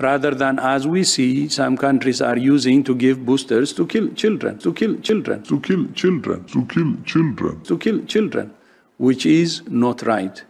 rather than as we see some countries are using to give boosters to kill children, to kill children, to kill children, to kill children, to kill children, to kill children which is not right.